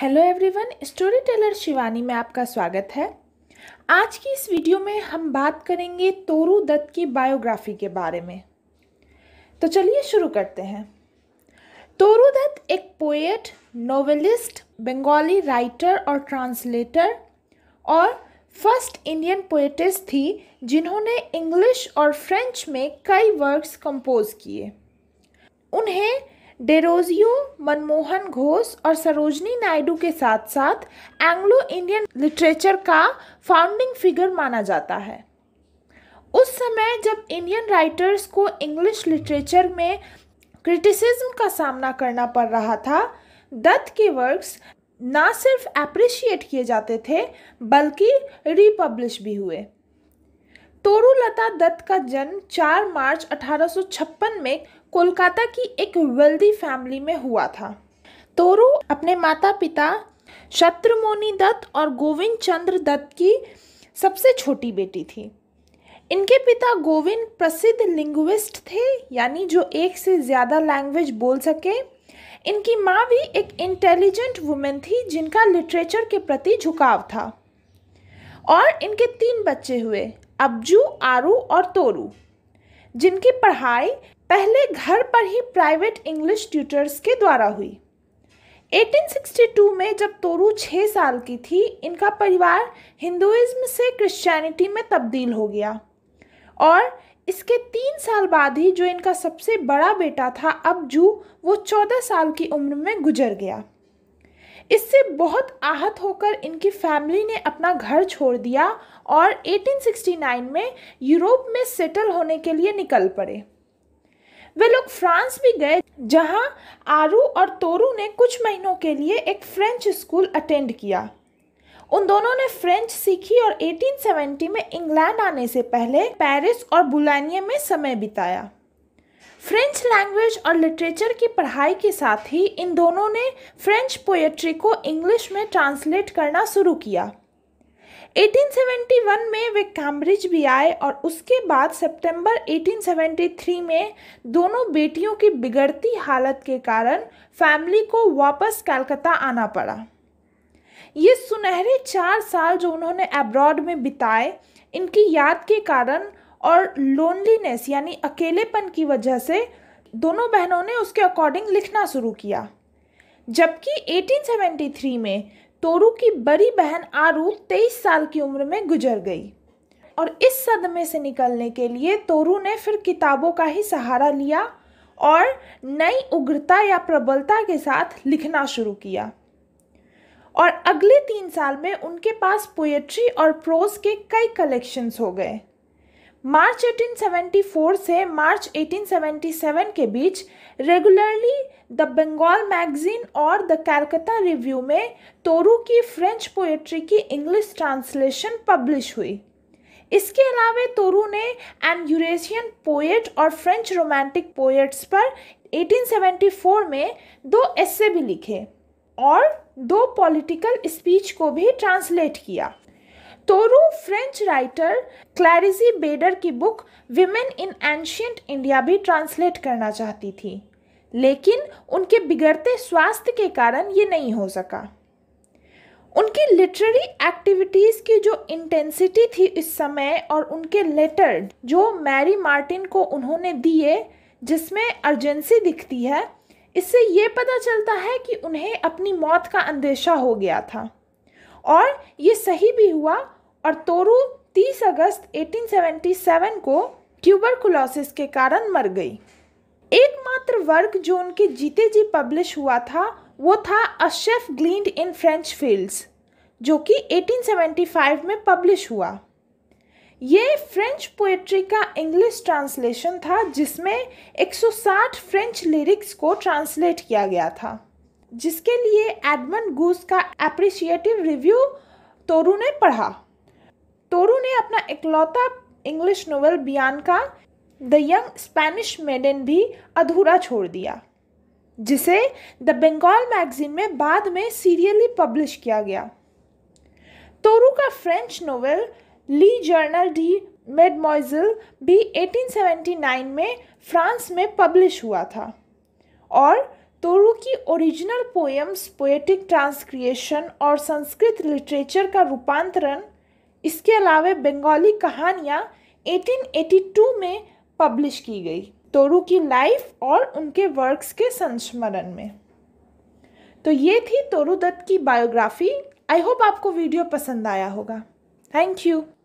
hello everyone storyteller Shivani में आपका स्वागत है आज की इस वीडियो में हम बात करेंगे तोरू दत्त की बायोग्राफी के बारे में तो चलिए शुरू करते हैं तोरू दत्त एक पोएट नोवेलिस्ट बंगाली राइटर और ट्रांसलेटर और फर्स्ट इंडियन पोएटिस थी जिन्होंने इंग्लिश और फ्रेंच में कई वर्क्स कंपोज किए उन्हें डेरोजियो मनमोहन घोष और सरोजनी नायडू के साथ साथ एंग्लो इंडियन लिटरेचर का फाउंडिंग फिगर माना जाता है उस समय जब इंडियन राइटर्स को इंग्लिश लिटरेचर में क्रिटिसिज्म का सामना करना पड़ रहा था दत्त के वर्क्स ना सिर्फ अप्रिशिएट किए जाते थे बल्कि रिपब्लिश भी हुए तोरुलता दत्त का जन्म 4 मार्च 1856 में कोलकाता की एक वेल्दी फैमिली में हुआ था तोरू अपने माता पिता शत्रुमोनी दत्त और गोविंद चंद्र दत्त की सबसे छोटी बेटी थी इनके पिता गोविंद प्रसिद्ध लिंग्विस्ट थे यानी जो एक से ज़्यादा लैंग्वेज बोल सके इनकी माँ भी एक इंटेलिजेंट वुमेन थी जिनका लिटरेचर के प्रति झुकाव था और इनके तीन बच्चे हुए अब्जू आरू और तोरू जिनकी पढ़ाई पहले घर पर ही प्राइवेट इंग्लिश ट्यूटर्स के द्वारा हुई 1862 में जब तोरू छः साल की थी इनका परिवार हिंदुज़्म से क्रिश्चियनिटी में तब्दील हो गया और इसके तीन साल बाद ही जो इनका सबसे बड़ा बेटा था अब जू वो चौदह साल की उम्र में गुजर गया इससे बहुत आहत होकर इनकी फैमिली ने अपना घर छोड़ दिया और 1869 में यूरोप में सेटल होने के लिए निकल पड़े वे लोग फ्रांस भी गए जहां आरू और तोरू ने कुछ महीनों के लिए एक फ्रेंच स्कूल अटेंड किया उन दोनों ने फ्रेंच सीखी और 1870 में इंग्लैंड आने से पहले पेरिस और बुलानिया में समय बिताया फ्रेंच लैंग्वेज और लिटरेचर की पढ़ाई के साथ ही इन दोनों ने फ्रेंच पोएट्री को इंग्लिश में ट्रांसलेट करना शुरू किया 1871 में वे कैम्ब्रिज भी आए और उसके बाद सितंबर 1873 में दोनों बेटियों की बिगड़ती हालत के कारण फैमिली को वापस कलकत्ता आना पड़ा ये सुनहरे चार साल जो उन्होंने एब्रॉड में बिताए इनकी याद के कारण और लोनलीनेस यानी अकेलेपन की वजह से दोनों बहनों ने उसके अकॉर्डिंग लिखना शुरू किया जबकि 1873 में तोरू की बड़ी बहन आरू तेईस साल की उम्र में गुजर गई और इस सदमे से निकलने के लिए तोरू ने फिर किताबों का ही सहारा लिया और नई उग्रता या प्रबलता के साथ लिखना शुरू किया और अगले तीन साल में उनके पास पोएट्री और प्रोज के कई कलेक्शंस हो गए मार्च 1874 से मार्च 1877 के बीच रेगुलरली द बंगाल मैगजीन और द कैलकता रिव्यू में तोरू की फ्रेंच पोएट्री की इंग्लिश ट्रांसलेशन पब्लिश हुई इसके अलावा तोरू ने एन यूरेशियन पोएट और फ्रेंच रोमांटिक पोएट्स पर 1874 में दो एस्से भी लिखे और दो पॉलिटिकल स्पीच को भी ट्रांसलेट किया तोरू फ्रेंच राइटर क्लैरिजी बेडर की book women in ancient India भी ट्रांसलेट करना चाहती थी लेकिन उनके बिगड़ते स्वास्थ्य के कारण ये नहीं हो सका उनकी लिटरेरी एक्टिविटीज़ की जो इंटेंसिटी थी इस समय और उनके लेटर जो मैरी मार्टिन को उन्होंने दिए जिसमें अर्जेंसी दिखती है इससे ये पता चलता है कि उन्हें अपनी मौत का अंदेशा हो गया था और ये सही भी हुआ और तोरू 30 अगस्त 1877 को ट्यूबरकुलोसिस के कारण मर गई एकमात्र वर्क जो उनके जीते जी पब्लिश हुआ था वो था अशेफ ग्लींड इन फ्रेंच फील्ड्स जो कि 1875 में पब्लिश हुआ ये फ्रेंच पोएट्री का इंग्लिश ट्रांसलेशन था जिसमें 160 फ्रेंच लिरिक्स को ट्रांसलेट किया गया था जिसके लिए एडमंड गूस का एप्रिशिएटिव रिव्यू तोरू ने पढ़ा टोरू ने अपना इकलौता इंग्लिश नोवेल बियान का द यंग स्पेनिश मेडन भी अधूरा छोड़ दिया जिसे द बंगाल मैगजीन में बाद में सीरियली पब्लिश किया गया तोरू का French novel Le Journal de Mademoiselle भी 1879 में फ्रांस में पब्लिश हुआ था और तोरू की ओरिजिनल पोएम्स पोएटिक ट्रांसक्रिएशन और संस्कृत लिटरेचर का रूपांतरण इसके अलावा बंगाली कहानियाँ 1882 में पब्लिश की गई तोरू की लाइफ और उनके वर्क्स के संस्मरण में तो ये थी तोरू दत्त की बायोग्राफी आई होप आपको वीडियो पसंद आया होगा थैंक यू